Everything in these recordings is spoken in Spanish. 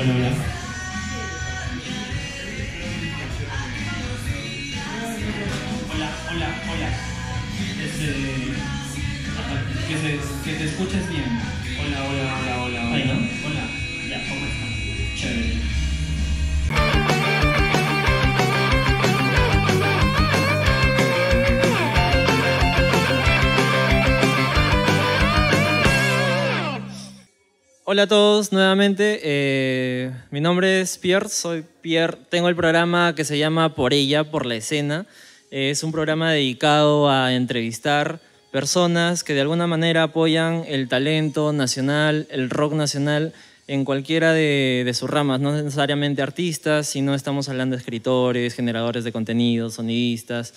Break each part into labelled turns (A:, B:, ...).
A: Hola, hola. Hola, hola, este, hola. que, se, te escuches bien. Hola, hola, hola, hola. Hola, hola. ¿cómo estás? Chévere. Hola a todos nuevamente. Eh, mi nombre es Pierre, soy Pierre. Tengo el programa que se llama Por ella, por la escena. Eh, es un programa dedicado a entrevistar personas que de alguna manera apoyan el talento nacional, el rock nacional, en cualquiera de, sus ramas, no necesariamente artistas, sino estamos hablando de escritores, generadores de contenidos, sonidistas.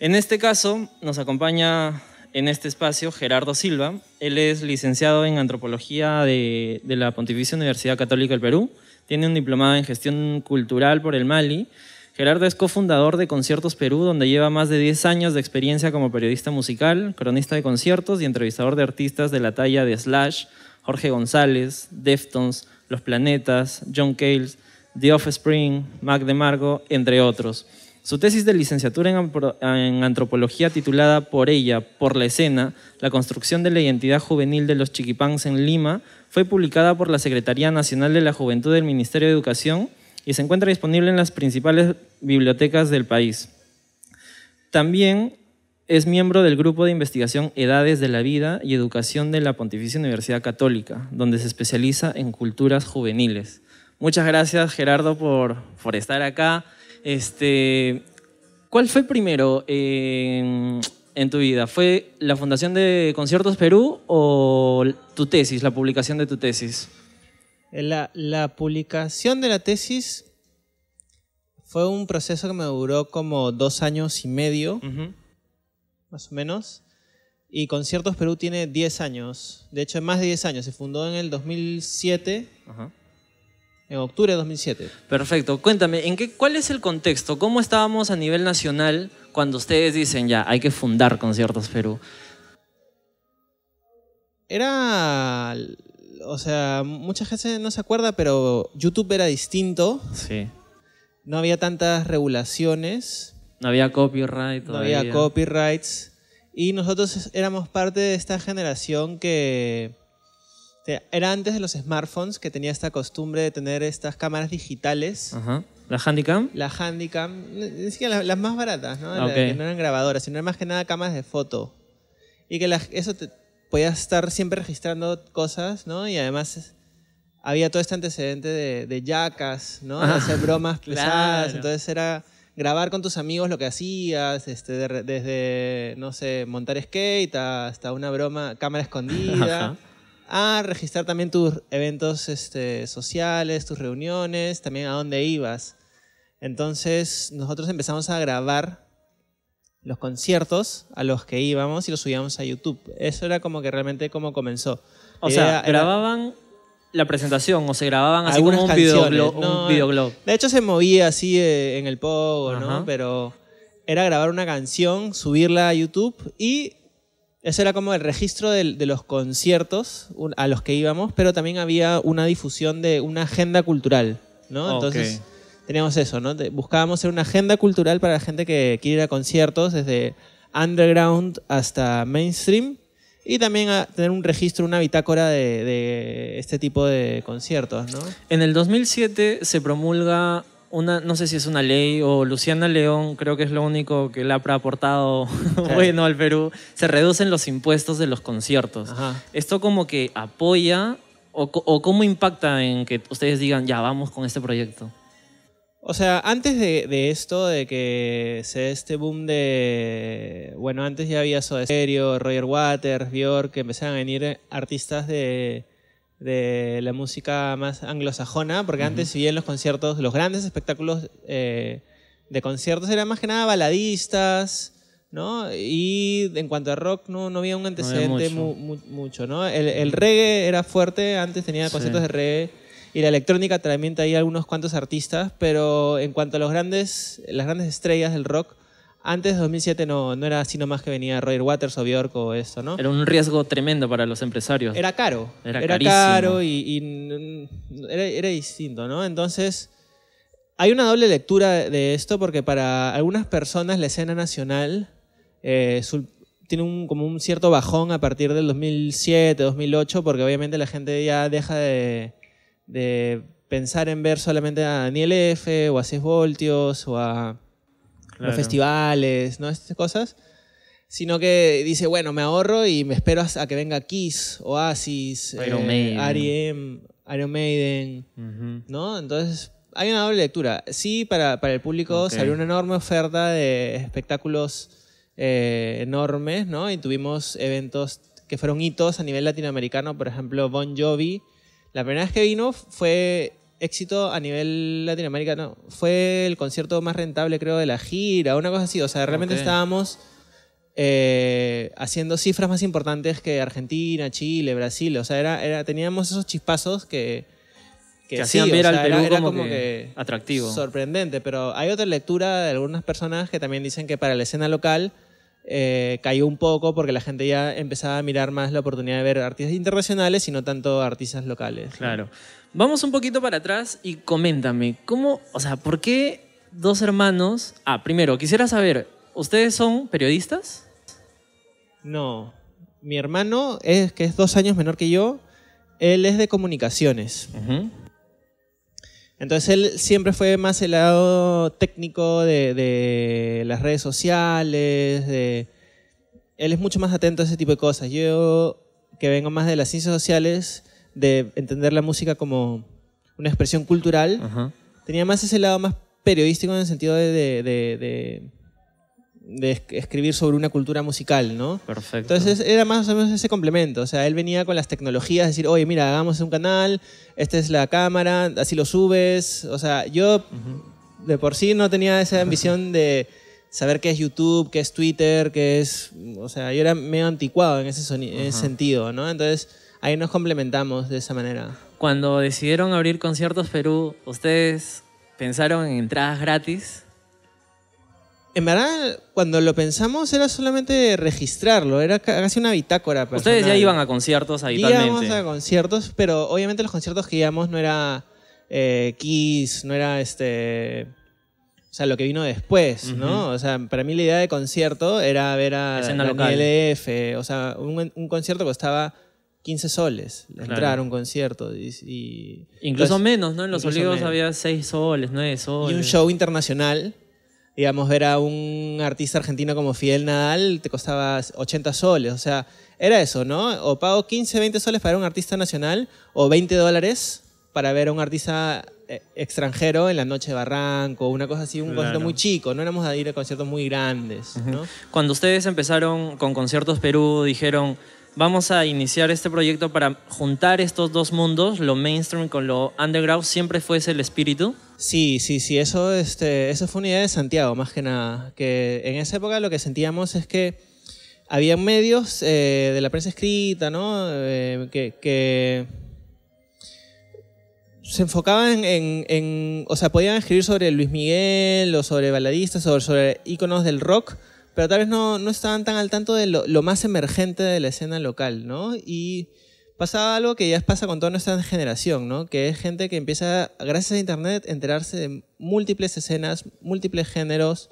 A: En este caso nos acompaña en este espacio Gerardo Silva. Él es licenciado en antropología de, la Pontificia Universidad Católica del Perú. Tiene un diplomado en gestión cultural por el Mali. Gerardo es cofundador de Conciertos Perú, donde lleva más de 10 años de experiencia como periodista musical, cronista de conciertos y entrevistador de artistas de la talla de Slash, Jorge González, Deftones, Los Planetas, John Cales, The Offspring, Mac DeMargo, entre otros. Su tesis de licenciatura en, antropología titulada Por ella, por la escena, la construcción de la identidad juvenil de los chiquipans en Lima fue publicada por la Secretaría Nacional de la Juventud del Ministerio de Educación y se encuentra disponible en las principales bibliotecas del país. También es miembro del grupo de investigación Edades de la Vida y Educación de la Pontificia Universidad Católica, donde se especializa en culturas juveniles. Muchas gracias Gerardo por, por estar acá. Este, ¿Cuál fue primero eh, en tu vida? ¿Fue la fundación de Conciertos Perú o tu tesis, la publicación de tu tesis?
B: Eh, la, publicación de la tesis fue un proceso que me duró como dos años y medio, más o menos. Y Conciertos Perú tiene diez años, de hecho más de 10 años, se fundó en el 2007. Ajá en octubre de 2007.
A: Perfecto. Cuéntame, ¿en qué, ¿cuál es el contexto? ¿Cómo estábamos a nivel nacional cuando ustedes dicen ya, hay que fundar Conciertos Perú? Era. O sea, mucha gente no se acuerda,
B: pero YouTube era distinto. Sí. No había tantas regulaciones.
A: No había copyright. Todavía. No había copyrights.
B: Y nosotros éramos parte de esta generación que era antes de los smartphones que tenía esta costumbre de tener estas cámaras digitales. Ajá. ¿La Handycam? La Handycam, ni siquiera las, más baratas, ¿no? no eran grabadoras, sino más que nada cámaras de foto. Y que eso te podías estar siempre registrando cosas, ¿no? Y además había todo este antecedente de, de ¿no? Ah, hacer bromas pesadas. Entonces era grabar con tus amigos lo que hacías, este, desde, no sé, montar skate hasta una broma, cámara escondida a registrar también tus eventos este, sociales, tus reuniones, también a dónde ibas. Entonces nosotros empezamos a grabar los conciertos a los que íbamos y los subíamos a YouTube. Eso era como que realmente cómo comenzó. O sea, grababan la presentación o se grababan así Algunas como un, De hecho se movía así eh, en el pogo, ¿no? Pero era grabar una canción, subirla a YouTube y ese era como el registro de, los conciertos a los que íbamos, pero también había una difusión de una agenda cultural,
A: ¿no? Entonces
B: teníamos eso, ¿no? Buscábamos ser una agenda cultural para la gente que quiere ir a conciertos, desde underground hasta mainstream,
A: y también a tener un registro, una bitácora de, de este tipo de conciertos, ¿no? En el 2007 se promulga una, no sé si es una ley o Luciana León, creo que es lo único que la ha aportado bueno al Perú, se reducen los impuestos de los conciertos. Esto como que apoya o, cómo impacta en que ustedes digan, ya vamos con este proyecto. O sea, antes de, esto, de que
B: se dé este boom de... Bueno, antes ya había Soda Stereo, Roger Waters, Bjork que empezaban a venir artistas de de la música más anglosajona, porque antes, si bien los conciertos, los grandes espectáculos eh, de conciertos eran más que nada baladistas, ¿no? Y en cuanto a rock, no, no había un antecedente
A: mucho.
B: ¿no? El, reggae era fuerte, antes tenía conciertos de reggae. Y la electrónica también traía algunos cuantos artistas, pero en cuanto a los grandes, las grandes estrellas del rock, antes de 2007 no, era así nomás que venía Roger Waters o Bjork o eso, ¿no? Era un riesgo
A: tremendo para los empresarios. Era caro. Era, era caro
B: y, era, distinto, ¿no? Entonces, hay una doble lectura de esto porque para algunas personas la escena nacional eh, tiene como un cierto bajón a partir del 2007, 2008, porque obviamente la gente ya deja de, pensar en ver solamente a Daniel F. o a Cés Voltios o a los festivales, ¿no? Estas cosas. Sino que dice, bueno, me ahorro y me espero a que venga Kiss, Oasis, Iron eh, Maiden, e Iron Maiden, ¿no? Entonces, hay una doble lectura. Sí, para, para el público salió una enorme oferta de espectáculos eh, enormes, ¿no? Y tuvimos eventos que fueron hitos a nivel latinoamericano, por ejemplo, Bon Jovi. La primera vez que vino fue éxito a nivel latinoamericano. Fue el concierto más rentable, creo, de la gira, una cosa así. O sea, realmente estábamos eh, haciendo cifras más importantes que Argentina, Chile, Brasil. O sea, era, teníamos esos chispazos que, que, hacían ver al Perú como, que, atractivo. Sorprendente, pero hay otra lectura de algunas personas que también dicen que para la escena local eh, cayó un poco porque la gente ya empezaba a mirar más la oportunidad de ver artistas internacionales y no tanto artistas locales. Claro. Vamos un poquito
A: para atrás y coméntame, ¿cómo, o sea, por qué dos hermanos? Ah, primero, quisiera saber, ¿ustedes son periodistas? No, mi
B: hermano, es, que es dos años menor que yo, él es de comunicaciones. Entonces él siempre fue más el lado técnico de, las redes sociales, de... Él es mucho más atento a ese tipo de cosas. Yo, que vengo más de las ciencias sociales, de entender la música como una expresión cultural, tenía más ese lado más periodístico en el sentido de, de, escribir sobre una cultura musical, ¿no? Perfecto. Entonces era más o menos ese complemento, o sea, él venía con las tecnologías, decir, oye, mira, hagamos un canal, esta es la cámara, así lo subes, o sea, yo de por sí no tenía esa ambición de saber qué es YouTube, qué es Twitter, qué es, o sea, yo era medio anticuado en ese, en ese
A: sentido, ¿no? Entonces ahí nos complementamos de esa manera. Cuando decidieron abrir Conciertos Perú, ¿ustedes pensaron en entradas gratis?
B: En verdad, cuando lo pensamos era solamente registrarlo, era casi una bitácora. Ustedes ya iban a
A: conciertos habitualmente. Íbamos a
B: conciertos, pero obviamente los conciertos que íbamos no era eh, Kiss, no era este... O sea, lo que vino después, ¿no? O sea, para mí la idea de concierto era ver a, a LF. O sea, un, concierto que estaba... 15 soles entrar a un concierto. Y, incluso menos, ¿no? En Los Olivos había
A: 6 soles, 9 soles. Y un show
B: internacional, digamos, ver a un artista argentino como Fidel Nadal te costaba 80 soles. O sea, era eso, ¿no? O pago 15, 20 soles para ver a un artista nacional o 20 dólares para ver a un artista eh, extranjero en la noche de Barranco, una cosa así, un concierto muy chico, no éramos a ir a
A: conciertos muy grandes. Cuando ustedes empezaron con Conciertos Perú, dijeron, vamos a iniciar este proyecto para juntar estos dos mundos, lo mainstream con lo underground, siempre fue ese el espíritu. Sí, sí, sí, eso,
B: este, eso fue una idea de Santiago, más que nada, que en esa época lo que sentíamos es que había medios eh, de la prensa escrita, ¿no? Eh, que, se enfocaban en, en, o sea, podían escribir sobre Luis Miguel o sobre baladistas o sobre íconos del rock, pero tal vez no, no estaban tan al tanto de lo, más emergente de la escena local, ¿no? Y pasa algo que ya pasa con toda nuestra generación, ¿no? Que es gente que empieza, gracias a Internet, a enterarse de múltiples escenas, múltiples géneros.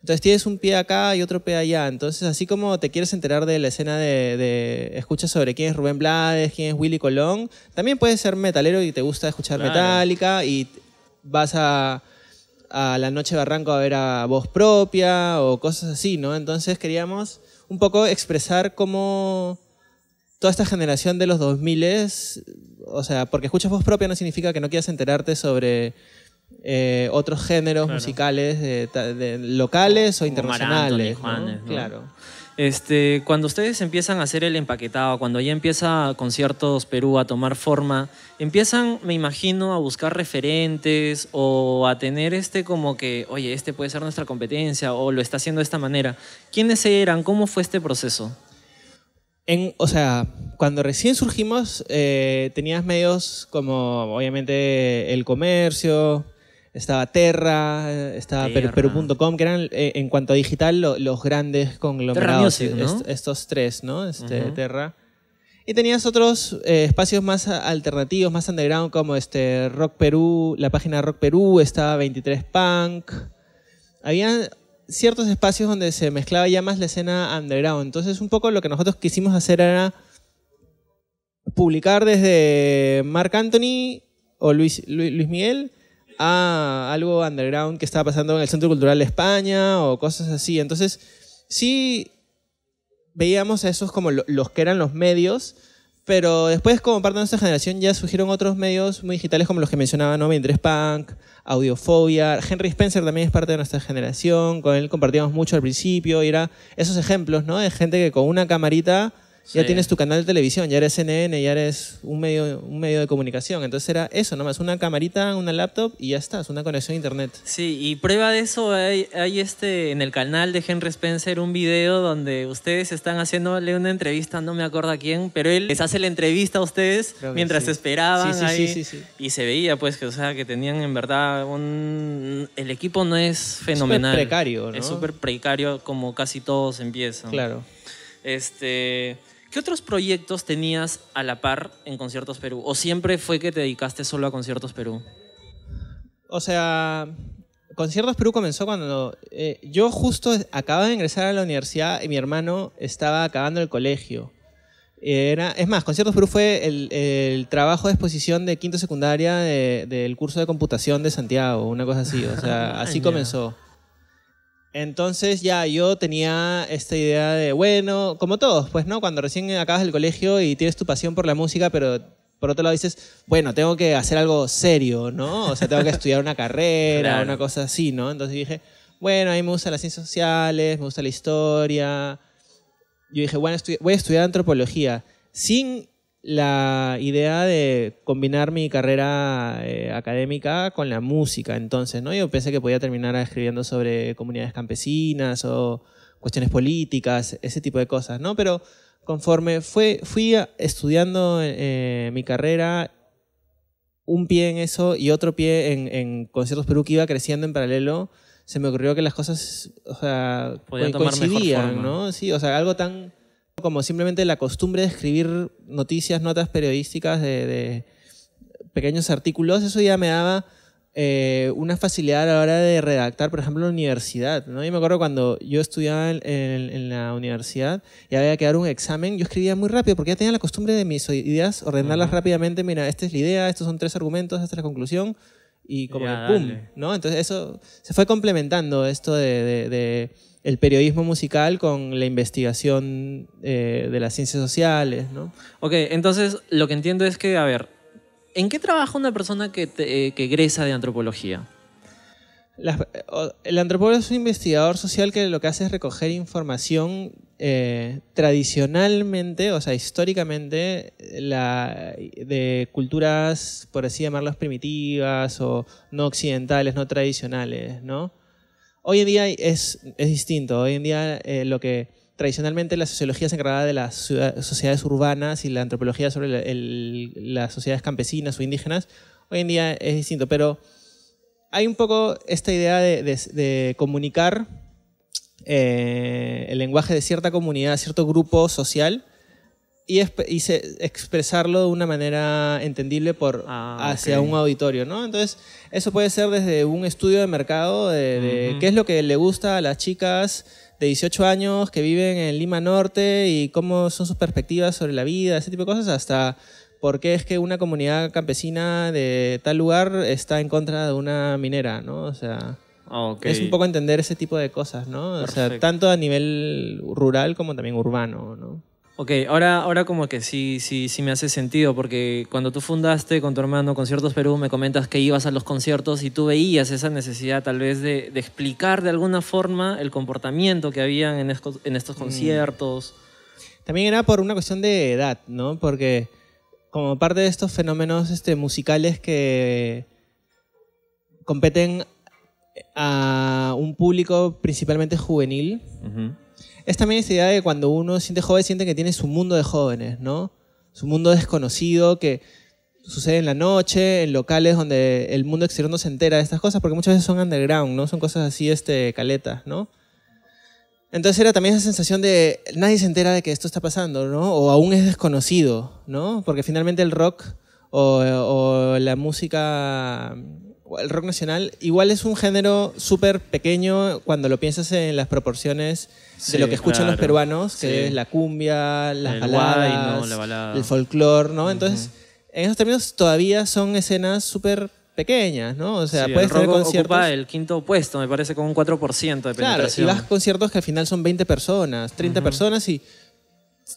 B: Entonces tienes un pie acá y otro pie allá. Entonces, así como te quieres enterar de la escena de, escuchas sobre quién es Rubén Blades, quién es Willy Colón, también puedes ser metalero y te gusta escuchar Metallica y vas a a la noche Barranco a ver a voz propia o cosas así, ¿no? Entonces queríamos un poco expresar cómo toda esta generación de los 2000 es, o sea, porque escuchas voz propia no significa que no quieras enterarte sobre eh, otros géneros musicales locales
A: o internacionales. Claro. Este, cuando ustedes empiezan a hacer el empaquetado, cuando ya empieza Conciertos Perú a tomar forma, empiezan, me imagino, a buscar referentes o a tener este como que, oye, este puede ser nuestra competencia o lo está haciendo de esta manera. ¿Quiénes eran? ¿Cómo fue este proceso? o
B: sea, cuando recién surgimos, eh, tenías medios como, obviamente, el comercio, estaba Terra, estaba Perú.com, que eran eh, en cuanto a digital los grandes conglomerados. Eh, estos tres, ¿no? Este, Terra. Y tenías otros eh, espacios más alternativos, más underground, como este Rock Perú, la página Rock Perú, estaba 23 Punk. Había ciertos espacios donde se mezclaba ya más la escena underground. Entonces, un poco lo que nosotros quisimos hacer era publicar desde Mark Anthony o Luis, Luis Miguel a algo underground que estaba pasando en el Centro Cultural de España o cosas así. Entonces, sí veíamos a esos como los que eran los medios, pero después como parte de nuestra generación ya surgieron otros medios muy digitales como los que mencionaba, ¿no? tres Punk, Audiofobia, Henry Spencer también es parte de nuestra generación, con él compartíamos mucho al principio y era esos ejemplos, ¿no? De gente que con una camarita ya tienes tu canal de televisión, ya eres CNN, ya eres un medio, un medio de comunicación. Entonces era eso nomás, una
A: camarita, una laptop y ya estás, una conexión a internet. Sí, y prueba de eso hay, este en el canal de Henry Spencer un video donde ustedes están haciéndole una entrevista, no me acuerdo a quién, pero él les hace la entrevista a ustedes mientras sí. esperaban ahí, y se veía pues que o sea que tenían en verdad un el equipo no es fenomenal. Es súper precario, ¿no? Es súper precario como casi todos empiezan. Claro. Este, ¿Qué otros proyectos tenías a la par en Conciertos Perú? ¿O siempre fue que te dedicaste solo a Conciertos Perú?
B: O sea, Conciertos Perú comenzó cuando eh, yo justo acababa de ingresar a la universidad y mi hermano estaba acabando el colegio. Era, es más, Conciertos Perú fue el, trabajo de exposición de quinto secundaria del curso de computación de Santiago, una cosa así. O sea, así comenzó. Entonces ya yo tenía esta idea de, bueno, como todos, pues no, cuando recién acabas el colegio y tienes tu pasión por la música, pero por otro lado dices, bueno, tengo que hacer algo serio, ¿no? O sea, tengo que estudiar una carrera, una cosa así, ¿no? Entonces dije, bueno, a mí me gustan las ciencias sociales, me gusta la historia. Yo dije, bueno, voy a estudiar antropología. Sin la idea de combinar mi carrera eh, académica con la música. Entonces, ¿no? Yo pensé que podía terminar escribiendo sobre comunidades campesinas o cuestiones políticas, ese tipo de cosas, ¿no? Pero conforme fui estudiando eh, mi carrera, un pie en eso y otro pie en, Conciertos Perú que iba creciendo en paralelo, se me ocurrió que las cosas o sea, ¿no? Sí, o sea, algo tan como simplemente la costumbre de escribir noticias, notas periodísticas de, pequeños artículos, eso ya me daba eh, una facilidad a la hora de redactar, por ejemplo, en la universidad. ¿no? Yo me acuerdo cuando yo estudiaba en, la universidad y había que dar un examen, yo escribía muy rápido porque ya tenía la costumbre de mis ideas ordenarlas rápidamente. Mira, esta es la idea, estos son tres argumentos, esta es la conclusión, y como ¡pum! ¿no? Entonces eso se fue complementando esto de, el periodismo musical con la investigación eh, de las ciencias sociales,
A: ¿no? Ok, entonces lo que entiendo es que, a ver, ¿en qué trabaja una persona que, eh, que egresa de antropología? el antropólogo es un investigador
B: social que lo que hace es recoger información eh, tradicionalmente, o sea, históricamente, la, de culturas, por así llamarlas, primitivas o no occidentales, no tradicionales, ¿no? Hoy en día es, es distinto. Hoy en día eh, lo que tradicionalmente la sociología se encargaba de las sociedades urbanas y la antropología sobre las sociedades campesinas o indígenas, hoy en día es distinto, pero hay un poco esta idea de, comunicar eh, el lenguaje de cierta comunidad, cierto grupo social y, expresarlo de una manera entendible por, ah, hacia un auditorio, ¿no? Entonces, eso puede ser desde un estudio de mercado de, qué es lo que le gusta a las chicas de 18 años que viven en Lima Norte y cómo son sus perspectivas sobre la vida, ese tipo de cosas, hasta ¿por qué es que una comunidad campesina de tal lugar está en contra de una minera, ¿no? O sea, es un poco entender ese tipo de cosas, ¿no? O sea,
A: tanto a nivel rural como también urbano, ¿no? Ok, ahora, ahora como que sí, sí, sí me hace sentido, porque cuando tú fundaste con tu hermano Conciertos Perú, me comentas que ibas a los conciertos y tú veías esa necesidad tal vez de, explicar de alguna forma el comportamiento que habían en, estos, mm. conciertos. También era por una cuestión de
B: edad, ¿no? Porque como parte de estos fenómenos este, musicales que competen a un público principalmente juvenil, es también esta idea de que cuando uno siente joven, siente que tiene su mundo de jóvenes, ¿no? Su mundo desconocido que sucede en la noche, en locales donde el mundo exterior no se entera de estas cosas, porque muchas veces son underground, ¿no? Son cosas así, este, caletas, ¿no? Entonces era también esa sensación de nadie se entera de que esto está pasando, ¿no? O aún es desconocido, ¿no? Porque finalmente el rock o, la música, el rock nacional, igual es un género súper pequeño cuando lo piensas en las proporciones de lo que escuchan los peruanos, que es la cumbia, las baladas, la balada. el folclore, ¿no? Entonces, en esos términos todavía son escenas súper
A: pequeñas, ¿no? O sea, puede ser el el quinto puesto, me parece, con un 4% de penetración. Claro, y vas a
B: conciertos que al final son 20 personas, 30 personas y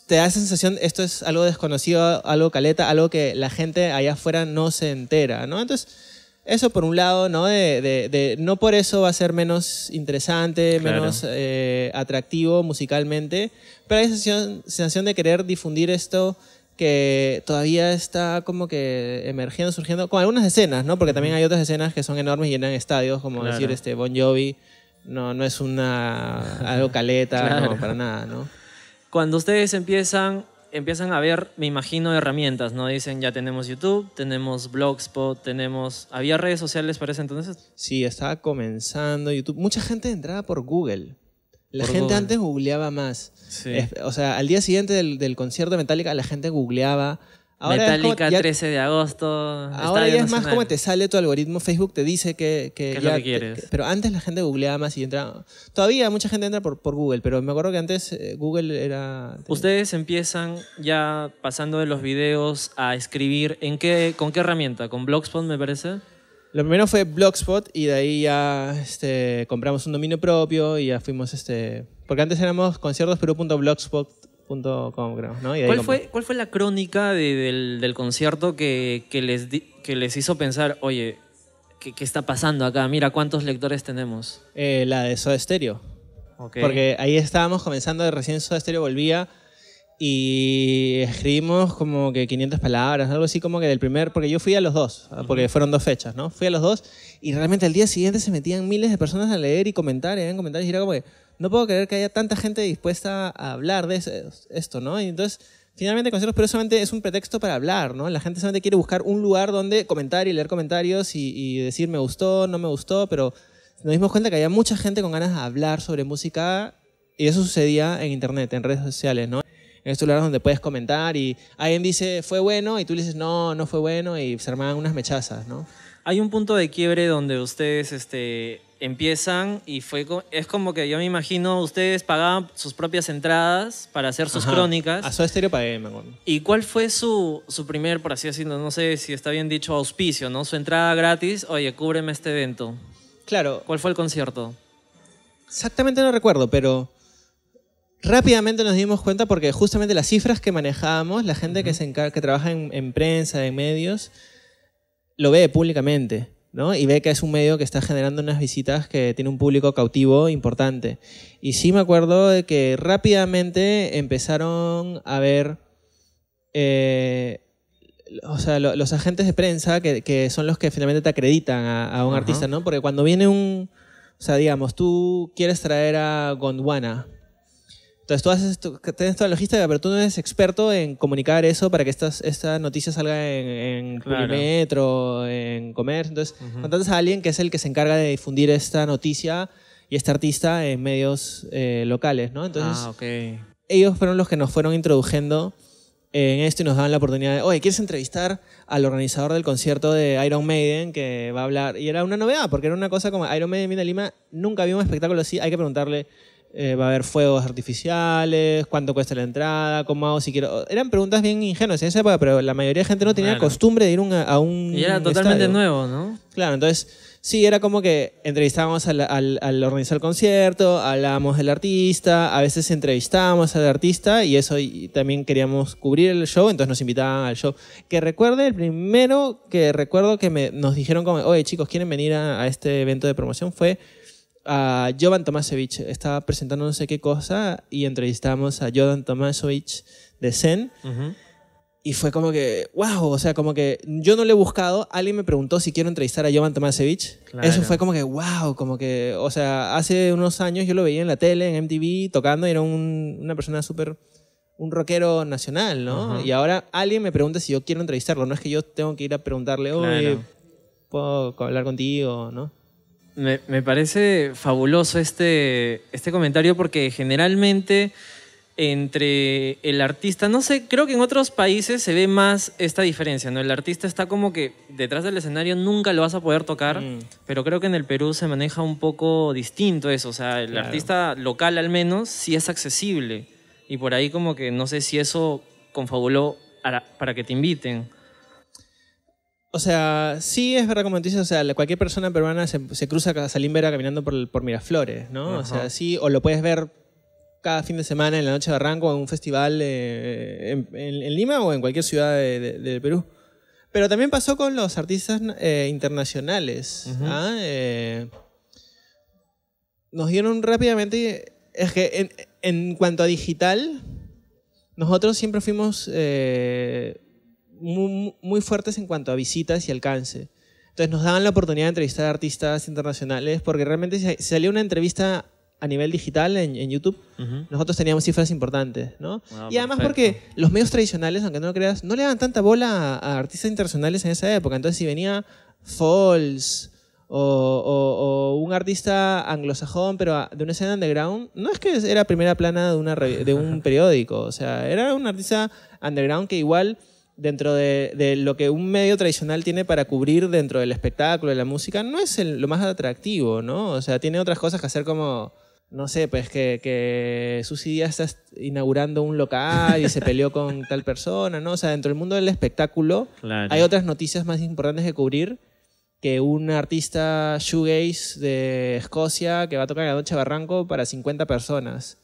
B: te da sensación, esto es algo desconocido, algo caleta, algo que la gente allá afuera no se entera, ¿no? Entonces, eso por un lado, ¿no? De, no por eso va a ser menos interesante, menos eh, atractivo musicalmente, pero hay sensación, sensación de querer difundir esto que todavía está como que emergiendo, surgiendo, con algunas escenas, ¿no? Porque también hay otras escenas que son enormes y llenan estadios, como decir este Bon Jovi, no, no es una
A: algo caleta, no, para nada, ¿no? Cuando ustedes empiezan, empiezan a ver, me imagino, herramientas, ¿no? Dicen, ya tenemos YouTube, tenemos Blogspot, tenemos... ¿Había redes sociales para ese entonces? Sí, estaba comenzando YouTube. Mucha gente entraba por Google.
B: La gente antes googleaba más o sea, al día siguiente del, concierto de Metallica la gente googleaba. Metallica,
A: 13 de agosto. Ahora es más como te
B: sale tu algoritmo. Facebook te dice que, lo que quieres? pero antes la gente googleaba más y entraba. Todavía mucha gente entra por, Google, pero me acuerdo que antes eh, Google era. Ustedes
A: empiezan ya pasando de los videos a escribir. ¿En qué, ¿Con qué herramienta? ¿Con Blogspot, me parece?
B: Lo primero fue Blogspot y de ahí ya este, compramos un dominio propio y ya fuimos este, porque antes éramos conciertosperú.blogspot.com, creo, ¿Cuál, fue,
A: ¿Cuál fue la crónica del, concierto que, les que les hizo pensar, oye, ¿qué, está pasando acá? Mira cuántos lectores tenemos. Eh, la de Soda Stereo.
B: Porque ahí estábamos comenzando, recién Soda Stereo volvía y escribimos como que 500 palabras, algo así como que del primer, porque yo fui a los dos, ah, porque fueron dos fechas, ¿no? Fui a los dos y realmente al día siguiente se metían miles de personas a leer y comentar, y habían comentarios y era como que, no puedo creer que haya tanta gente dispuesta a hablar de esto, ¿no? Y entonces, finalmente el eso, solamente es un pretexto para hablar, ¿no? La gente solamente quiere buscar un lugar donde comentar y leer comentarios y, y decir me gustó, no me gustó, pero nos dimos cuenta que había mucha gente con ganas de hablar sobre música y eso sucedía en internet, en redes sociales, ¿no? En estos lugares donde puedes comentar
A: y alguien
B: dice fue bueno y tú le dices no, no fue bueno y se armaban unas mechazas, ¿no?
A: Hay un punto de quiebre donde ustedes este, empiezan y fue es como que yo me imagino ustedes pagaban sus propias entradas para hacer sus crónicas. A su
B: estéreo pagué, me acuerdo.
A: ¿Y cuál fue su, primer, por así decirlo, no sé si está bien dicho, auspicio, ¿no? Su entrada gratis, oye, cúbreme este evento. Claro, ¿Cuál fue el concierto?
B: exactamente no recuerdo, pero rápidamente nos dimos cuenta porque justamente las cifras que manejábamos, la gente que, se que trabaja en prensa, en medios, lo ve públicamente. Y ve que es un medio que está generando unas visitas que tiene un público cautivo importante. Y sí me acuerdo de que rápidamente empezaron a ver, eh, los agentes de prensa que, son los que finalmente te acreditan a, un artista, ¿no? Porque cuando viene un, o sea, digamos, tú quieres traer a Gondwana, entonces tú haces tienes toda la logística, pero tú no eres experto en comunicar eso para que estas, esta noticia salga en, metro, en Comercio. Entonces uh a alguien que es el que se encarga de difundir esta noticia y este artista en medios eh, locales, ¿no? Entonces ah, ellos fueron los que nos fueron introduciendo en esto y nos daban la oportunidad de, oye, ¿quieres entrevistar al organizador del concierto de Iron Maiden que va a hablar? Y era una novedad, porque era una cosa como Iron Maiden en Lima, nunca había un espectáculo así, hay que preguntarle eh, va a haber fuegos artificiales, cuánto cuesta la entrada, cómo hago si quiero. Eran preguntas bien ingenuas en pero la mayoría de gente no tenía costumbre de ir a un. Y era totalmente nuevo, ¿no? Claro, entonces sí, era como que entrevistábamos al, al, al organizar concierto, hablábamos del artista, a veces entrevistábamos al artista y eso también queríamos cubrir el show, entonces nos invitaban al show. Que recuerde, el primero que recuerdo que nos dijeron, como, oye chicos, ¿quieren venir a, a este evento de promoción? fue a Jovan Tomasevich. Estaba presentando no sé qué cosa y entrevistamos a Jovan Tomasevich de Zen. Y fue como que, wow, o sea, como que yo no le he buscado, alguien me preguntó si quiero entrevistar a Jovan Tomasevich. Eso fue como que, wow, como que, o sea, hace unos años yo lo veía en la tele, en MTV, tocando, era una persona súper, un rockero nacional, ¿no? Y ahora alguien me pregunta si yo quiero entrevistarlo, no es que yo tengo que ir a preguntarle, oye, ¿puedo
A: hablar contigo, no? Me, parece fabuloso este, este comentario porque generalmente entre el artista, no sé, creo que en otros países se ve más esta diferencia, ¿no? El artista está como que detrás del escenario nunca lo vas a poder tocar, mm. pero creo que en el Perú se maneja un poco distinto eso, o sea, el artista local al menos sí es accesible y por ahí como que no sé si eso confabuló para que te inviten. O sea, sí es verdad como
B: dices, o sea, cualquier persona peruana se, cruza a Salim Vera caminando por, Miraflores, ¿no? O sea, sí, o lo puedes ver cada fin de semana en la noche de Barranco, en un festival eh, en, Lima o en cualquier ciudad del Perú. Pero también pasó con los artistas eh, internacionales. ¿ah? Eh, nos dieron rápidamente, es que en cuanto a digital, nosotros siempre fuimos muy, fuertes en cuanto a visitas y alcance. Entonces nos daban la oportunidad de entrevistar a artistas internacionales porque realmente si salía una entrevista a nivel digital en, YouTube, nosotros teníamos cifras importantes, ¿no? Ah, y además porque los medios tradicionales, aunque no lo creas, no le daban tanta bola a, artistas internacionales en esa época. Entonces si venía Falls o, un artista anglosajón, pero de una escena underground, no es que era primera plana de, una, de un periódico, o sea, era un artista underground que igual dentro de, lo que un medio tradicional tiene para cubrir dentro del espectáculo, de la música, no es lo más atractivo, ¿no? O sea, tiene otras cosas que hacer como, no sé, pues que, que Susi Díaz está inaugurando un local y se peleó con tal persona, ¿no? O sea, dentro del mundo del espectáculo hay otras noticias más importantes de cubrir que un artista shoegaze de Escocia que va a tocar la noche Barranco para 50 personas.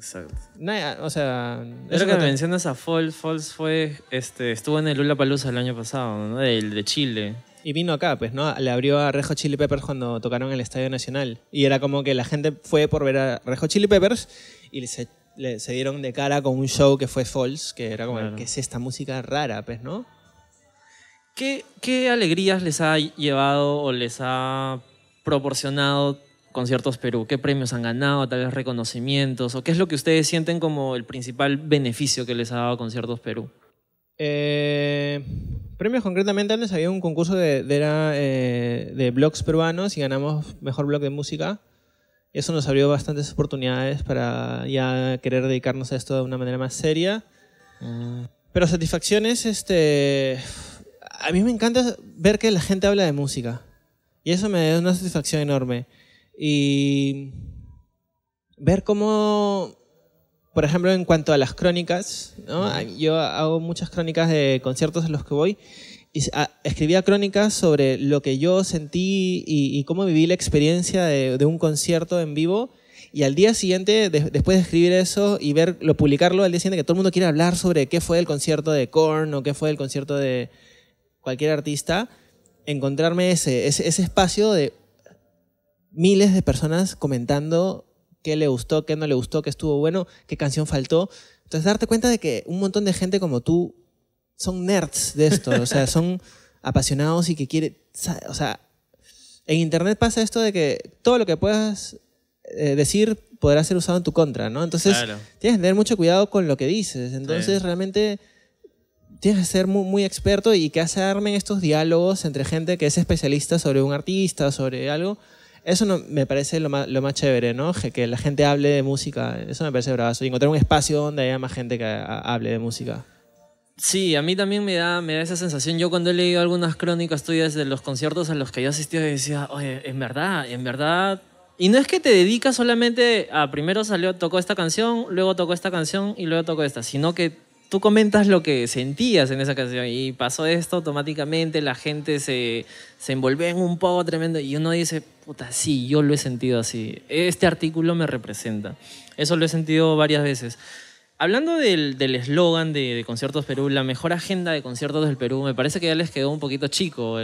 B: Exacto.
A: o sea, que, mencionas a Falls, Falls fue, este, estuvo en el Lula Palusa el año pasado, ¿no? El de Chile. Y vino acá, pues, ¿no?
B: Le abrió a Rejo Chili Peppers cuando tocaron en el Estadio Nacional. Y era como que la gente fue por ver a Rejo Chili Peppers y se, dieron de cara con un show que fue Falls, que era como, que es esta música rara, pues, no?
A: ¿Qué, ¿Qué alegrías les ha llevado o les ha proporcionado Conciertos Perú? ¿Qué premios han ganado? Tal vez reconocimientos. ¿O qué es lo que ustedes sienten como el principal beneficio que les ha dado Conciertos Perú?
B: Eh, premios concretamente, antes había un concurso de, era, eh, de blogs peruanos y ganamos mejor blog de música. Eso nos abrió bastantes oportunidades para ya querer dedicarnos a esto de una manera más seria. Mm. Pero satisfacciones, este, a mí me encanta ver que la gente habla de música. Y eso me da una satisfacción enorme y ver cómo, por ejemplo, en cuanto a las crónicas, ¿no? yo hago muchas crónicas de conciertos a los que voy y escribía crónicas sobre lo que yo sentí y, cómo viví la experiencia de, de, un concierto en vivo. Y al día siguiente, después de escribir eso y verlo, publicarlo, al día siguiente que todo el mundo quiere hablar sobre qué fue el concierto de Korn o qué fue el concierto de cualquier artista, encontrarme ese espacio de miles de personas comentando qué le gustó, qué no le gustó, qué estuvo bueno, qué canción faltó. Entonces, darte cuenta de que un montón de gente como tú son nerds de esto, o sea, son apasionados y que quiere o sea, en Internet pasa esto de que todo lo que puedas eh, decir podrá ser usado en tu contra, ¿no? Entonces, tienes que tener mucho cuidado con lo que dices. Entonces, realmente tienes que ser muy, muy, experto y que hacerme estos diálogos entre gente que es especialista sobre un artista, sobre algo, eso me parece lo más, chévere, ¿no? Que la gente hable de música, eso me parece bravazo. Y encontrar un espacio donde haya más gente que hable de música.
A: Sí, a mí también me da, me da esa sensación. Yo cuando he leído algunas crónicas tuyas de los conciertos a los que yo asistido, decía, oye, en verdad, en verdad... Y no es que te dedicas solamente a primero salió, tocó esta canción, luego tocó esta canción y luego tocó esta, sino que tú comentas lo que sentías en esa canción y pasó esto automáticamente, la gente se, se envolvió en un poco tremendo y uno dice, puta, sí, yo lo he sentido así. Este artículo me representa. Eso lo he sentido varias veces. Hablando del eslogan de, Conciertos Perú, la mejor agenda de conciertos del Perú, me parece que ya les quedó un poquito chico.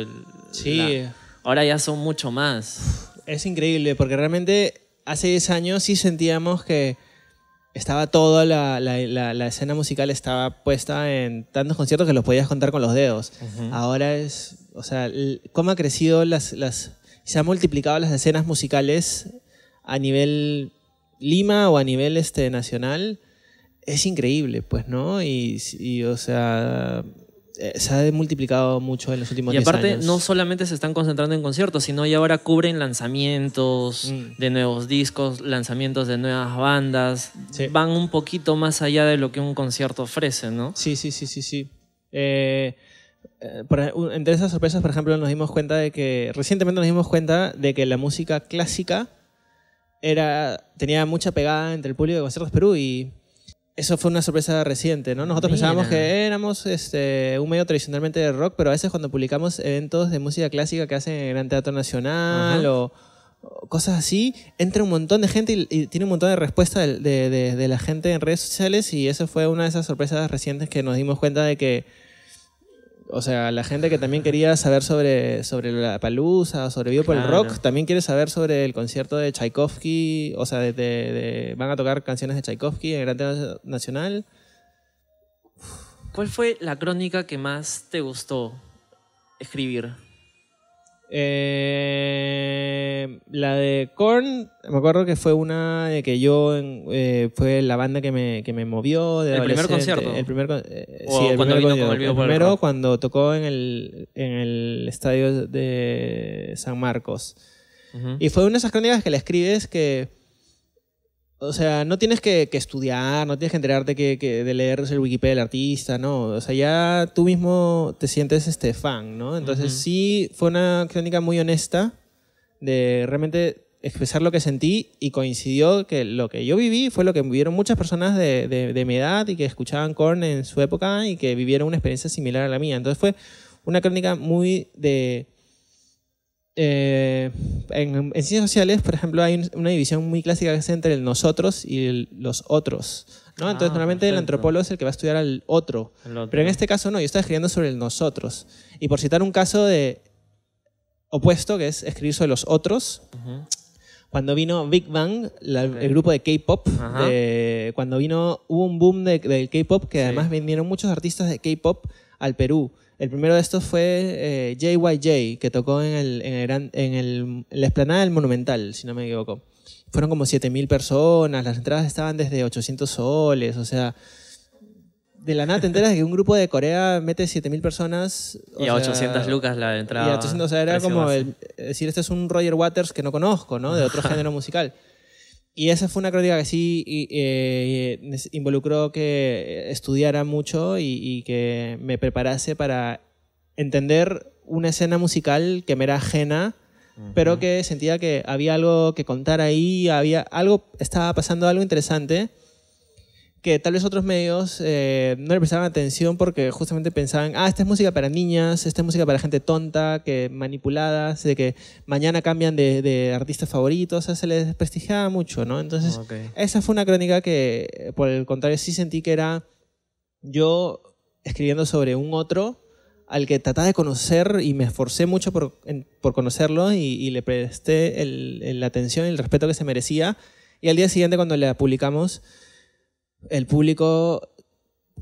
A: sí. ahora ya son mucho más.
B: Es increíble, porque realmente hace 10 años sí sentíamos que estaba toda la, escena musical estaba puesta en tantos conciertos que los podías contar con los dedos. Ahora es, o sea, cómo ha crecido las, se han multiplicado las escenas musicales a nivel Lima o a nivel este, nacional. Es increíble, pues, ¿no? Y, o sea, eh, se ha multiplicado mucho en los últimos años. Y aparte, no
A: solamente se están concentrando en conciertos, sino que ahora cubren lanzamientos mm. de nuevos discos, lanzamientos de nuevas bandas. Van un poquito más allá de lo que un concierto ofrece, ¿no? Sí, sí, sí,
B: sí, sí. Eh, eh, entre esas sorpresas, por ejemplo, nos dimos cuenta de que recientemente nos dimos cuenta de que la música clásica era, tenía mucha pegada entre el público de Conciertos Perú y eso fue una sorpresa reciente, ¿no? Nosotros pensábamos que éramos este, un medio tradicionalmente de rock, pero a veces cuando publicamos eventos de música clásica que hacen en el Gran Teatro Nacional o, cosas así, entra un montón de gente y, tiene un montón de respuesta de la gente en redes sociales y eso fue una de esas sorpresas recientes que nos dimos cuenta de que o sea, la gente que también quería saber sobre, la palusa, sobre Vivo por el Rock, también quiere saber sobre el concierto de Tchaikovsky, o sea, van a tocar canciones de Tchaikovsky en el Gran Teatro Nacional.
A: ¿Cuál fue la crónica que más te gustó escribir? Eh, la de Korn,
B: me acuerdo que fue una de que yo eh, fue la banda que me, movió. ¿El primer concierto? El primer, eh, el cuando primero cuando tocó en el, estadio de San Marcos. Y fue una de esas crónicas que le escribes que o sea, no tienes que, estudiar, no tienes que enterarte que, de leer el Wikipedia del artista, no. O sea, ya tú mismo te sientes este fan, ¿no? Entonces sí fue una crónica muy honesta de realmente expresar lo que sentí y coincidió que lo que yo viví fue lo que vivieron muchas personas de, de mi edad y que escuchaban Korn en su época y que vivieron una experiencia similar a la mía. Entonces fue una crónica muy de eh, en, ciencias sociales, por ejemplo, hay una división muy clásica que es entre el nosotros y los otros. Ah, Entonces, normalmente el antropólogo es el que va a estudiar al otro, Pero en este caso no, yo estoy escribiendo sobre el nosotros. Y por citar un caso de opuesto, que es escribir sobre los otros, cuando vino Big Bang, el grupo de K-pop, cuando vino, hubo un boom del K-pop que además vinieron muchos artistas de K-pop al Perú. El primero de estos fue JYJ, eh, que tocó en, el, en, el, en, la esplanada del Monumental, si no me equivoco. Fueron como 7.000 personas, las entradas estaban desde 800 soles, o sea, de la nada te enteras de que un grupo de Corea mete 7.000 personas. y a 800 lucas la entrada. Y a 800, o sea, era como decir, este es un Roger Waters que no conozco, ¿no? De otro género musical. Y esa fue una crónica que sí eh, eh, involucró que estudiara mucho y, que me preparase para entender una escena musical que me era ajena, pero que sentía que había algo que contar ahí, había algo, estaba pasando algo interesante que tal vez otros medios eh, no le prestaban atención porque justamente pensaban, ah, esta es música para niñas, esta es música para gente tonta, que manipulada de que mañana cambian de, artistas favoritos, o sea, se les desprestigiaba mucho, ¿no? Entonces, esa fue una crónica que, por el contrario, sí sentí que era yo escribiendo sobre un otro al que trataba de conocer y me esforcé mucho por, conocerlo y, y, le presté la atención y el respeto que se merecía. Y al día siguiente, cuando la publicamos, el público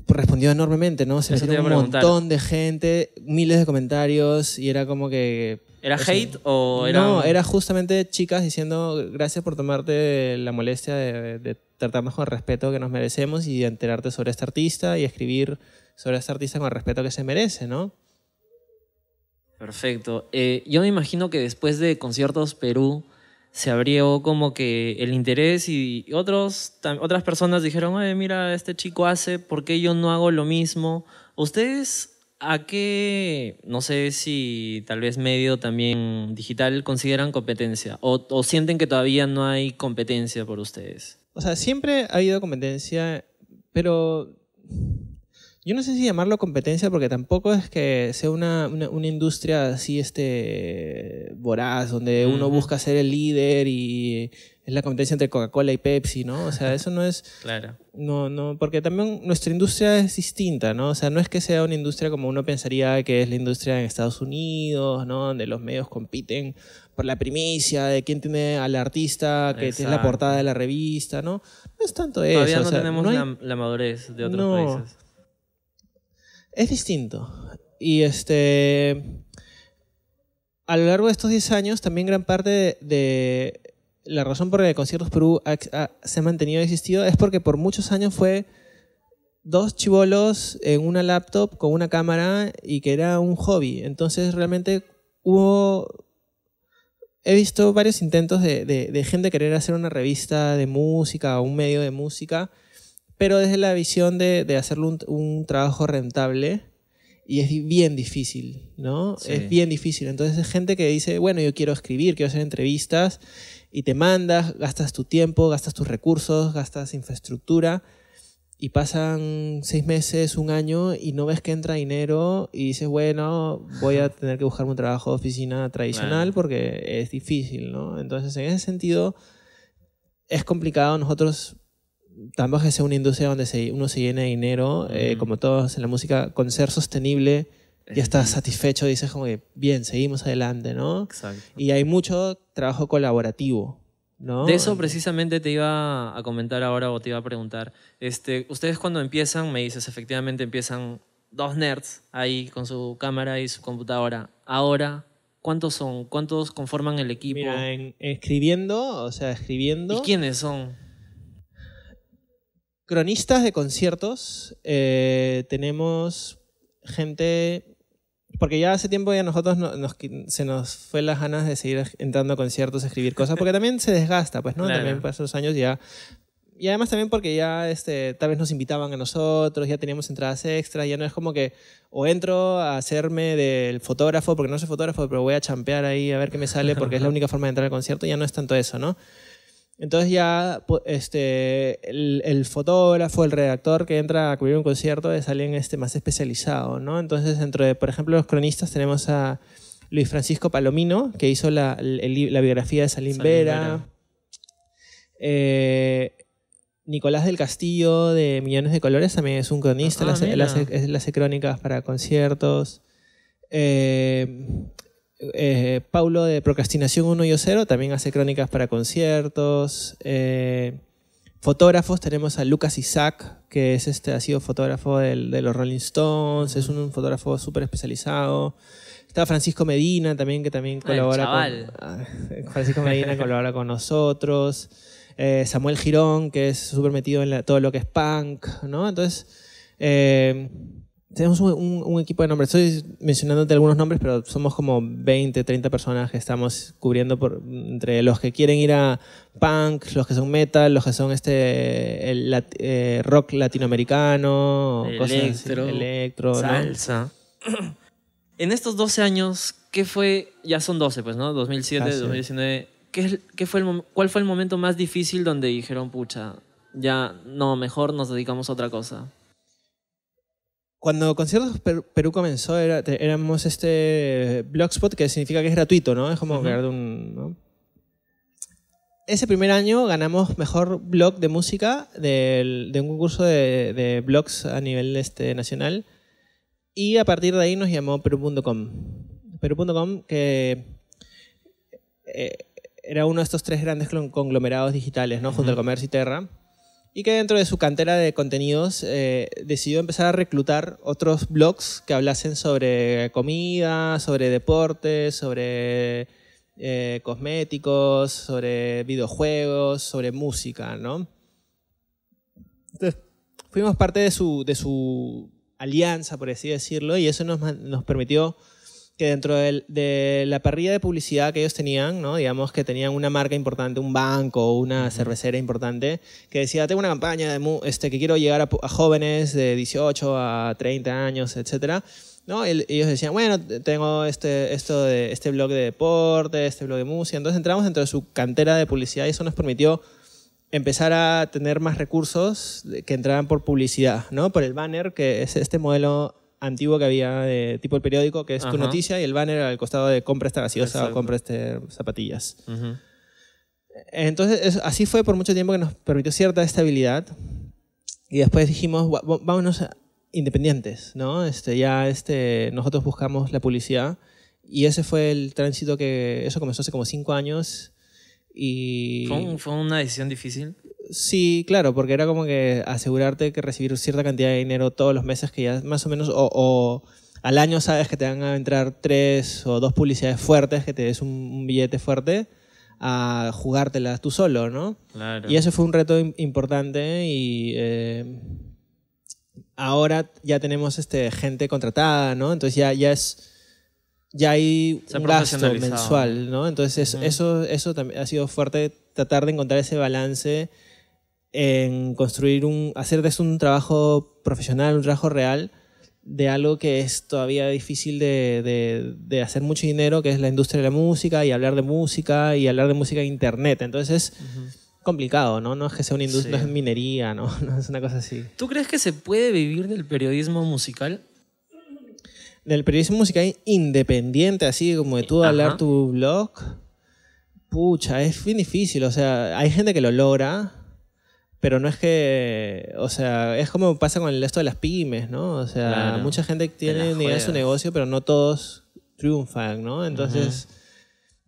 B: respondió enormemente, ¿no? Se le un montón de gente, miles de comentarios y era como que... ¿Era hate o era...? No, era justamente chicas diciendo gracias por tomarte la molestia de, tratar tratarnos con el respeto que nos merecemos y de enterarte sobre este artista y escribir sobre este artista con el respeto que se merece, ¿no?
A: Perfecto. Eh, yo me imagino que después de Conciertos Perú se abrió como que el interés y otros, otras personas dijeron, Ay, mira, este chico hace, ¿por qué yo no hago lo mismo? ¿Ustedes a qué, no sé si tal vez medio también digital, consideran competencia? ¿O, o sienten que todavía no hay competencia por ustedes?
B: O sea, siempre ha habido competencia, pero yo no sé si llamarlo competencia porque tampoco es que sea una, industria así este voraz donde uno busca ser el líder y es la competencia entre Coca-Cola y Pepsi, ¿no? O sea, eso no es Claro. No, no, porque también nuestra industria es distinta, ¿no? O sea, no es que sea una industria como uno pensaría que es la industria en Estados Unidos, ¿no? Donde los medios compiten por la primicia de quién tiene al artista que tiene es la portada de la revista, ¿no? No es tanto eso. Todavía no tenemos la, madurez de otros no. países es distinto. Y este. A lo largo de estos 10 años, también gran parte de, la razón por la que Conciertos Perú se ha mantenido existido es porque por muchos años fue dos chivolos en una laptop con una cámara y que era un hobby. Entonces realmente hubo... He visto varios intentos de, de gente querer hacer una revista de música o un medio de música pero desde la visión de, de hacerlo un, trabajo rentable y es bien difícil, ¿no? Es bien difícil. Entonces hay gente que dice, bueno, yo quiero escribir, quiero hacer entrevistas y te mandas, gastas tu tiempo, gastas tus recursos, gastas infraestructura y pasan seis meses, un año y no ves que entra dinero y dices, bueno, voy a tener que buscarme un trabajo de oficina tradicional porque es difícil, ¿no? Entonces en ese sentido es complicado. Nosotros tampoco es que sea una industria donde uno se llene de dinero, eh, como todos en la música, con ser sostenible ya estás satisfecho, dices como que, bien, seguimos adelante, ¿no? Exacto. Y hay mucho trabajo colaborativo, ¿no? De eso
A: precisamente te iba a comentar ahora o te iba a preguntar. Este, ustedes cuando empiezan, me dices, efectivamente empiezan dos nerds ahí con su cámara y su computadora. Ahora, ¿cuántos son? ¿Cuántos conforman el equipo? Mira, escribiendo, o sea, escribiendo... ¿Y quiénes son?
B: cronistas de conciertos, eh, tenemos gente porque ya hace tiempo ya nosotros se nos fue las ganas de seguir entrando a conciertos, escribir cosas, porque también se desgasta, pues, ¿no? También pasan los años ya. Y además también porque ya este, tal vez nos invitaban a nosotros, ya teníamos entradas extras, ya no es como que o entro a hacerme del fotógrafo, porque no soy fotógrafo, pero voy a champear ahí a ver qué me sale, porque es la única forma de entrar al concierto, ya no es tanto eso, ¿no? Entonces ya este, el, fotógrafo, el redactor que entra a cubrir un concierto es alguien este, más especializado, ¿no? Entonces, dentro por ejemplo, los cronistas tenemos a Luis Francisco Palomino, que hizo la, biografía de Salim, Vera. Eh, Nicolás del Castillo de Millones de Colores también es un cronista, hace, ah, crónicas para conciertos. Eh, eh, Paulo de Procrastinación 1 y 0 también hace crónicas para conciertos. Eh, fotógrafos tenemos a Lucas Isaac, que es este, ha sido fotógrafo de los Rolling Stones, es un, fotógrafo súper especializado. Está Francisco Medina también, que también ah, colabora con. Ah, Francisco Medina colabora con nosotros. Eh, Samuel Girón, que es súper metido en todo lo que es punk, ¿no? Entonces tenemos un, equipo de nombres. Estoy mencionándote algunos nombres, pero somos como 20, 30 personas que estamos cubriendo entre los que quieren ir a punk, los que son metal, los que son este eh, rock latinoamericano, electro, electro salsa.
A: En estos 12 años, ¿qué fue? Ya son 12, pues, ¿no? 2007, 2019. fue ¿Cuál fue el momento más difícil donde dijeron, pucha, ya no, mejor nos dedicamos a otra cosa?
B: Cuando Conciertos Perú comenzó, éramos este Blogspot, que significa que es gratuito, ¿no? Es como un. Ese primer año ganamos mejor blog de música de, de un concurso de, blogs a nivel este, nacional. Y a partir de ahí nos llamó Perú.com. Perú.com, que eh, era uno de estos tres grandes conglomerados digitales, ¿no? Junto al Comercio y Terra y que dentro de su cantera de contenidos eh, decidió empezar a reclutar otros blogs que hablasen sobre comida, sobre deportes, sobre eh, cosméticos, sobre videojuegos, sobre música, ¿no? Entonces, fuimos parte de su, alianza, por así decirlo, y eso nos permitió que dentro de, la parrilla de publicidad que ellos tenían, ¿no? digamos que tenían una marca importante, un banco, una cervecera importante, que decía, tengo una campaña de este, que quiero llegar a, jóvenes de 18 a 30 años, etc. ¿no? Y ellos decían, bueno, tengo este, esto de, este blog de deporte, este blog de música. Entonces entramos dentro de su cantera de publicidad y eso nos permitió empezar a tener más recursos que entraran por publicidad, ¿no? por el banner, que es este modelo antiguo que había, de, tipo el periódico, que es tu noticia y el banner al costado de compra esta gaseosa o compra este zapatillas. Entonces, así fue por mucho tiempo que nos permitió cierta estabilidad. Y después dijimos, vámonos independientes, ¿no? Este, ya este, nosotros buscamos la publicidad. Y ese fue el tránsito que, eso comenzó hace como cinco años. Y... ¿Fue, ¿Fue, una decisión difícil? Sí, claro, porque era como que asegurarte que recibir cierta cantidad de dinero todos los meses que ya más o menos, o, al año sabes que te van a entrar tres o dos publicidades fuertes, que te des un, billete fuerte, a jugártelas tú solo, ¿no? Claro. Y eso fue un reto importante y eh, ahora ya tenemos este, gente contratada, ¿no? Entonces ya, ya es ya hay un gasto mensual, ¿no? Entonces eso, eso también ha sido fuerte, tratar de encontrar ese balance en construir un, hacer de un trabajo profesional, un trabajo real, de algo que es todavía difícil de, de, hacer mucho dinero, que es la industria de la música y hablar de música y hablar de música en internet. Entonces es complicado, ¿no? No es que sea una industria, no es minería, ¿no? ¿no? Es una cosa así. ¿Tú crees que se puede vivir del periodismo musical? el periodismo musical independiente, así como de tú hablar tu blog, pucha, es bien difícil. O sea, hay gente que lo logra, pero no es que, o sea, es como pasa con el resto de las pymes, ¿no? O sea, mucha gente tiene su negocio, pero no todos triunfan, ¿no? Entonces,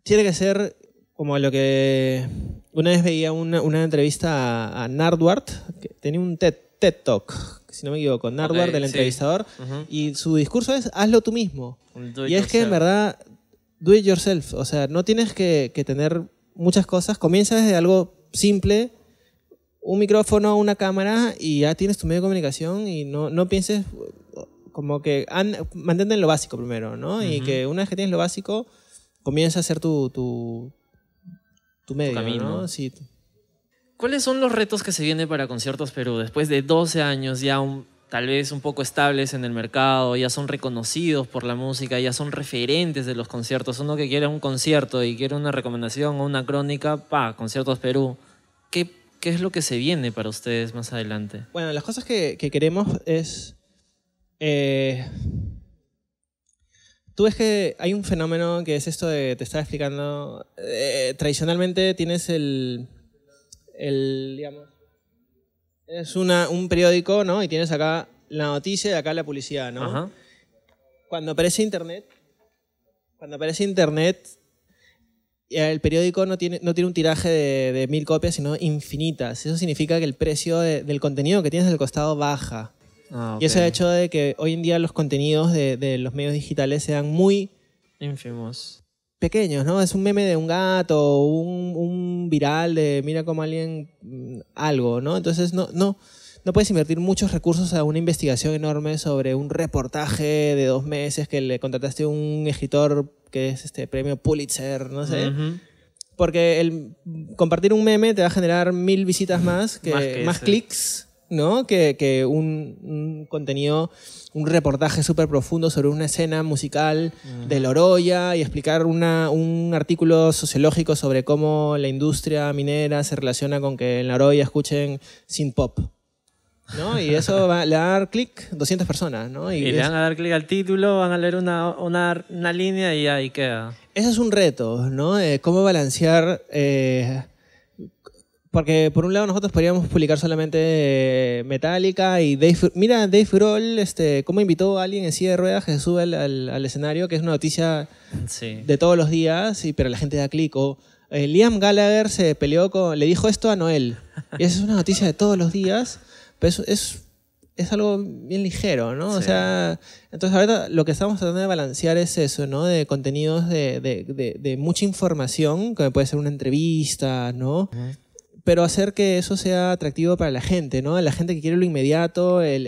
B: tiene que ser como lo que una vez veía una, entrevista a, Nardwart, que tenía un TED Talk si no me equivoco, con del entrevistador, y su discurso es hazlo tú mismo. Y es que en verdad, do it yourself, o sea, no tienes que, tener muchas cosas, comienza desde algo simple, un micrófono, una cámara, y ya tienes tu medio de comunicación y no, pienses uh, como que mantente en lo básico primero, ¿no? Y que una vez que tienes lo básico, comienza a ser tu, tu, medio, ¿no?
A: ¿Cuáles son los retos que se vienen para Conciertos Perú después de 12 años ya tal vez un poco estables en el mercado, ya son reconocidos por la música, ya son referentes de los conciertos? Uno que quiere un concierto y quiere una recomendación o una crónica, pa, Conciertos Perú. ¿Qué, ¿Qué es lo que se viene para ustedes más adelante?
B: Bueno, las cosas que, queremos es... Eh, tú ves que hay un fenómeno que es esto de, te estaba explicando, eh, tradicionalmente tienes el, digamos, es un periódico, ¿no? Y tienes acá la noticia y acá la publicidad, ¿no? Cuando aparece Internet, cuando aparece Internet, eh, el periódico no tiene, no tiene un tiraje de, mil copias, sino infinitas. Eso significa que el precio del contenido que tienes al costado baja. Ah, y eso ha hecho de que hoy en día los contenidos de, de los medios digitales sean muy...
A: Ínfimos
B: pequeños, ¿no? Es un meme de un gato, un, viral de mira cómo alguien mm, algo, ¿no? Entonces no, no, no puedes invertir muchos recursos a una investigación enorme sobre un reportaje de dos meses que le contrataste a un escritor que es este premio Pulitzer, no sé. Porque el compartir un meme te va a generar mil visitas más, más, que más clics ¿no? Que, que un, contenido, un reportaje súper profundo sobre una escena musical de la de y explicar una, un artículo sociológico sobre cómo la industria minera se relaciona con que en Loroya escuchen sin pop.
A: ¿no? Y eso
B: va, le va a dar clic 200 personas, ¿no? Y, le van a
A: dar clic al título, van a leer una, una, línea y ahí queda.
B: Eso es un reto, ¿no? Eh, cómo balancear eh, porque por un lado nosotros podríamos publicar solamente eh, Metallica y Dave, mira Dave Grohl, este, cómo invitó a alguien en silla de ruedas que sube al, escenario, que es una noticia de todos los días, y, pero la gente da clic. O eh, Liam Gallagher se peleó con, le dijo esto a Noel. Y esa es una noticia de todos los días, pero es, es, algo bien ligero, ¿no? O sea, entonces ahorita lo que estamos tratando de balancear es eso, ¿no? De contenidos de, mucha información, que puede ser una entrevista, ¿no? pero hacer que eso sea atractivo para la gente, ¿no? La gente que quiere lo inmediato, el,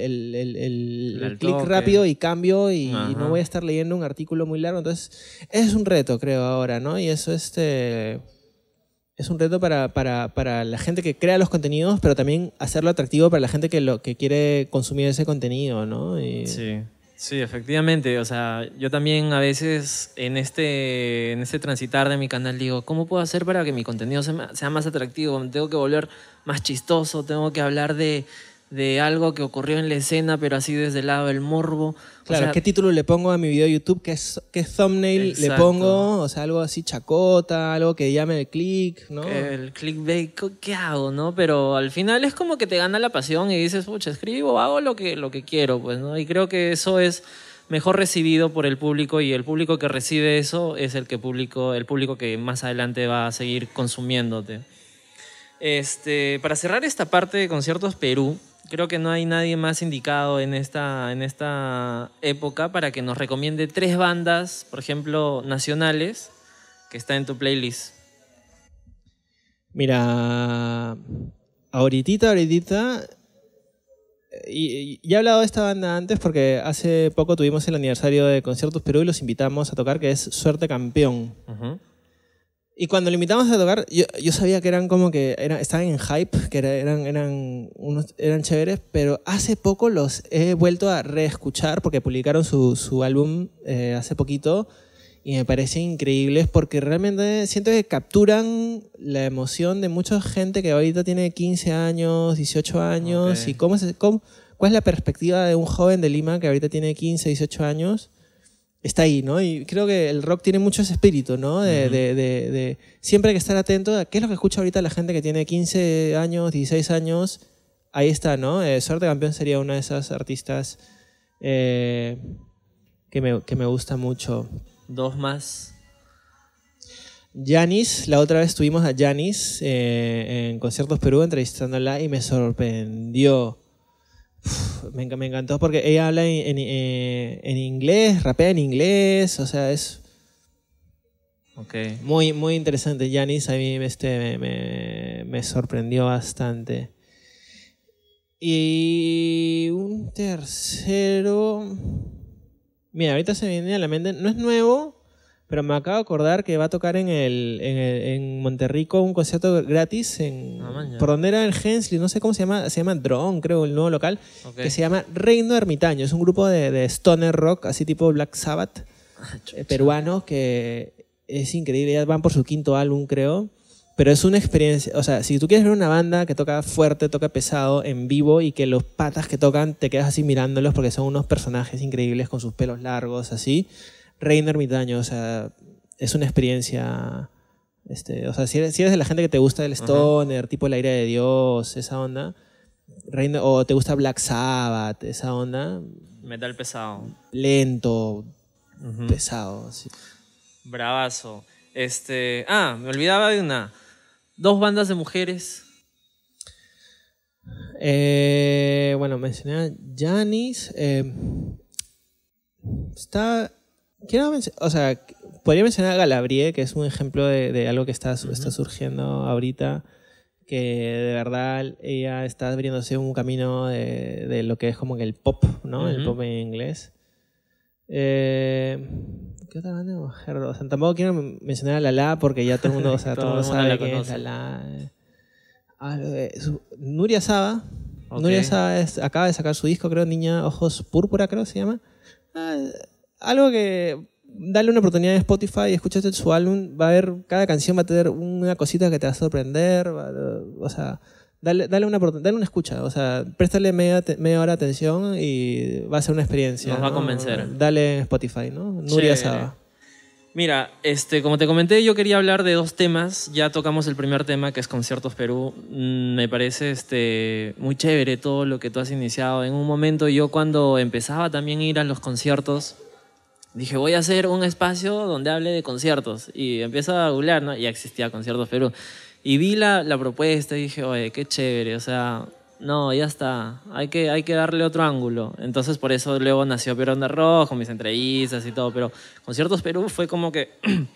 B: clic rápido y cambio y, no voy a estar leyendo un artículo muy largo. Entonces, es un reto, creo, ahora, ¿no? Y eso este, es un reto para, para, para la gente que crea los contenidos, pero también hacerlo atractivo para la gente que, lo, que quiere consumir ese contenido, ¿no? sí.
A: Sí, efectivamente. O sea, yo también a veces en este, en este transitar de mi canal digo, ¿cómo puedo hacer para que mi contenido sea, sea más atractivo? Tengo que volver más chistoso, tengo que hablar de, de algo que ocurrió en la escena, pero así desde el lado del morbo. Claro, ¿qué
B: título le pongo a mi video de YouTube? ¿Qué, qué thumbnail le pongo? O sea, algo así chacota, algo que llame el click, ¿no? El
A: clickbait, ¿qué hago, no? Pero al final es como que te gana la pasión y dices, pucha, escribo, hago lo que, lo que quiero, pues, ¿no? Y creo que eso es mejor recibido por el público y el público que recibe eso es el, que público, el público que más adelante va a seguir consumiéndote. Este, para cerrar esta parte de Conciertos Perú, creo que no hay nadie más indicado en esta, en esta época para que nos recomiende tres bandas, por ejemplo, nacionales, que están en tu playlist.
B: Mira, ahorita, ahorita, y, he hablado de esta banda antes porque hace poco tuvimos el aniversario de Conciertos Perú y los invitamos a tocar, que es Suerte Campeón. Ajá. Y cuando lo invitamos a tocar, yo, yo, sabía que eran como que estaban en hype, que eran, eran, unos, eran chéveres, pero hace poco los he vuelto a reescuchar porque publicaron su, su álbum eh, hace poquito y me parecen increíbles porque realmente siento que capturan la emoción de mucha gente que ahorita tiene 15 años, 18 años y cómo, se, cómo cuál es la perspectiva de un joven de Lima que ahorita tiene 15, 18 años está ahí, ¿no? Y creo que el rock tiene mucho ese espíritu, ¿no? De, siempre hay que estar atento a qué es lo que escucha ahorita la gente que tiene 15 años, 16 años. Ahí está, ¿no? Eh, Suerte Campeón sería una de esas artistas eh, que, me, gusta mucho. Dos más. Janis, la otra vez estuvimos a Janis eh, en Conciertos Perú entrevistándola y me sorprendió me, encantó porque ella habla eh, en, inglés, rapea en inglés, o sea, es... Okay. Muy, muy interesante, Janis, a mí este, me, sorprendió bastante. Y un tercero... Mira, ahorita se viene a la mente, no es nuevo, pero me acabo de acordar que va a tocar en el, en, Monterrico un concierto gratis en ah, por donde era el Hensley, no sé cómo se llama, se llama Drone, creo, el nuevo local, que se llama Reino Ermitaño. Es un grupo de, stoner rock, así tipo Black Sabbath, ah, eh, peruano, que es increíble. Ya van por su quinto álbum, creo. Pero es una experiencia, o sea, si tú quieres ver una banda que toca fuerte, toca pesado, en vivo, y que los patas que tocan te quedas así mirándolos porque son unos personajes increíbles con sus pelos largos, así Reino Ermitaño, o sea, es una experiencia... Este, o sea, si eres, de la gente que te gusta el stoner, tipo el aire de Dios, esa onda, o te gusta Black Sabbath, esa onda.
A: Metal pesado.
B: Lento, pesado.
A: Bravazo. Este, ah, me olvidaba de una. Dos bandas de mujeres. Eh, bueno, mencioné a Janis. Eh,
B: está Quiero o sea, podría mencionar a Galabrie, que es un ejemplo de, algo que está, está surgiendo ahorita, que de verdad ella está abriéndose un camino de, de lo que es como que el pop, ¿no? El pop en inglés. Eh, ¿Qué otra banda tampoco quiero mencionar a Lala porque ya todo el mundo, o sea, todo, mundo sabe la que es Lala. Ah, Nuria Saba. Nuria Saba acaba de sacar su disco, creo, Niña Ojos Púrpura, creo se llama. Ah, algo que dale una oportunidad en Spotify, y escuchaste su álbum, va a haber, cada canción va a tener una cosita que te va a sorprender, o sea, dale, dale una dale una escucha, o sea, préstale media, hora de atención y va a ser una experiencia. Nos va a convencer. Dale en Spotify, ¿no? Nuria Saba.
A: Mira, este, como te comenté, yo quería hablar de dos temas. Ya tocamos el primer tema, que es Conciertos Perú. Mm, me parece este, muy chévere todo lo que tú has iniciado. En un momento yo cuando empezaba también a ir a los conciertos, dije, voy a hacer un espacio donde hable de conciertos. Y empiezo a googlear, ¿no? Ya existía Conciertos Perú. Y vi la, la, propuesta y dije, oye, qué chévere, o sea, no, ya está, hay que, hay que darle otro ángulo. Entonces por eso luego nació Perón de Rojo, mis entrevistas y todo, pero Conciertos Perú fue como que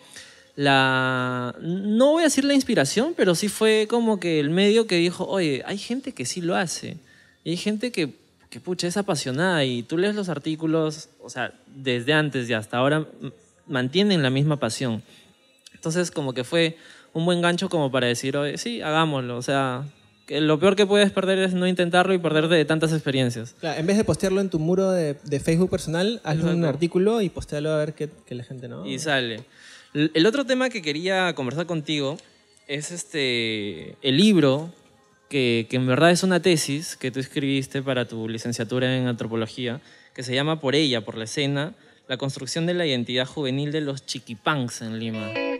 A: la, no voy a decir la inspiración, pero sí fue como que el medio que dijo, oye, hay gente que sí lo hace, y hay gente que que pucha, es apasionada y tú lees los artículos, o sea, desde antes y hasta ahora mantienen la misma pasión. Entonces, como que fue un buen gancho como para decir, oye, sí, hagámoslo, o sea, que lo peor que puedes perder es no intentarlo y perderte de tantas experiencias.
B: en vez de postearlo en tu muro de, Facebook personal, hazlo un artículo y postealo a ver qué, qué la gente no. Y
A: sale. El otro tema que quería conversar contigo es este el libro que, en verdad es una tesis que tú escribiste para tu licenciatura en antropología, que se llama Por ella, por la escena, la construcción de la identidad juvenil de los chiquipanks en Lima.